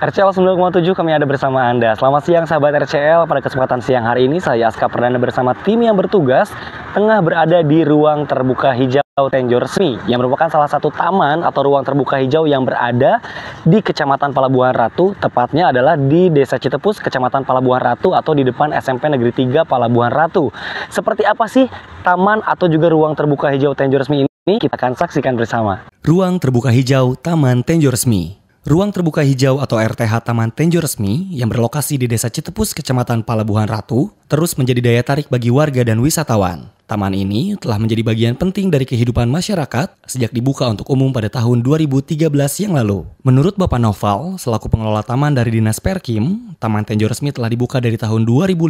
RCL 9,7 kami ada bersama Anda. Selamat siang sahabat RCL. Pada kesempatan siang hari ini saya Aska Perdana bersama tim yang bertugas tengah berada di ruang terbuka hijau Tenjor Resmi yang merupakan salah satu taman atau ruang terbuka hijau yang berada di Kecamatan Palabuhan Ratu, tepatnya adalah di Desa Citepus, Kecamatan Palabuhan Ratu atau di depan SMP Negeri 3 Palabuhan Ratu. Seperti apa sih taman atau juga ruang terbuka hijau Tenjor Resmi ini? Kita akan saksikan bersama. Ruang terbuka hijau Taman Tenjor Resmi Ruang Terbuka Hijau atau RTH Taman Tenjo Resmi yang berlokasi di Desa Citepus, Kecamatan Palabuhan Ratu, terus menjadi daya tarik bagi warga dan wisatawan. Taman ini telah menjadi bagian penting dari kehidupan masyarakat sejak dibuka untuk umum pada tahun 2013 yang lalu. Menurut Bapak Noval, selaku pengelola taman dari Dinas Perkim, Taman Tenjo Resmi telah dibuka dari tahun 2005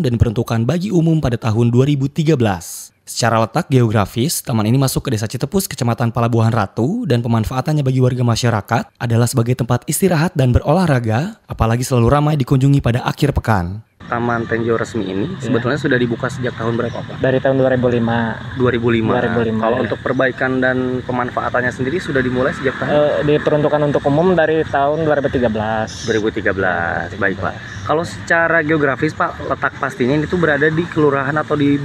dan diperuntukkan bagi umum pada tahun 2013. Secara letak geografis, taman ini masuk ke Desa Citepus, Kecamatan Palabuhan Ratu, dan pemanfaatannya bagi warga masyarakat adalah sebagai tempat istirahat dan berolahraga, apalagi selalu ramai dikunjungi pada akhir pekan. Taman Tenjo resmi ini yeah. sebetulnya sudah dibuka sejak tahun berapa Pak? Dari tahun 2005. 2005. 2005. Kalau ya. untuk perbaikan dan pemanfaatannya sendiri sudah dimulai sejak tahun? Uh, diperuntukkan untuk umum dari tahun 2013. 2013, 2013. pak. Kalau secara geografis Pak, letak pastinya ini tuh berada di kelurahan atau di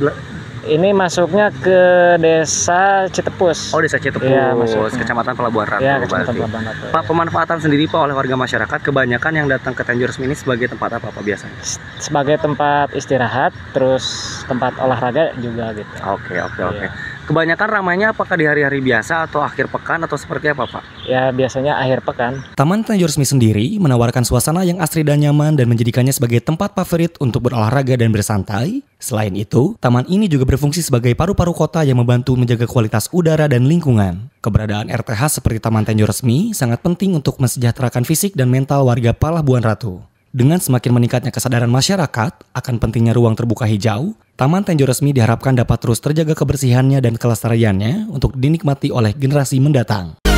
ini masuknya ke Desa Citepus. Oh, Desa Citepus, ya, Kecamatan Pelabuhan iya, Ratu. Ya, Kecamatan Pelabuhan Ratu. Pak, pemanfaatan sendiri Pak oleh warga masyarakat kebanyakan yang datang ke Tanjung Resmi ini sebagai tempat apa Pak biasanya? Sebagai tempat istirahat, terus tempat olahraga juga gitu. Oke, oke, oke. Iya. Kebanyakan ramainya apakah di hari-hari biasa atau akhir pekan atau seperti apa, Pak? Ya, biasanya akhir pekan. Taman resmi sendiri menawarkan suasana yang asri dan nyaman dan menjadikannya sebagai tempat favorit untuk berolahraga dan bersantai. Selain itu, taman ini juga berfungsi sebagai paru-paru kota yang membantu menjaga kualitas udara dan lingkungan. Keberadaan RTH seperti Taman resmi sangat penting untuk mensejahterakan fisik dan mental warga Palah Buan Ratu. Dengan semakin meningkatnya kesadaran masyarakat akan pentingnya ruang terbuka hijau, Taman Tenjo Resmi diharapkan dapat terus terjaga kebersihannya dan kelestariannya untuk dinikmati oleh generasi mendatang.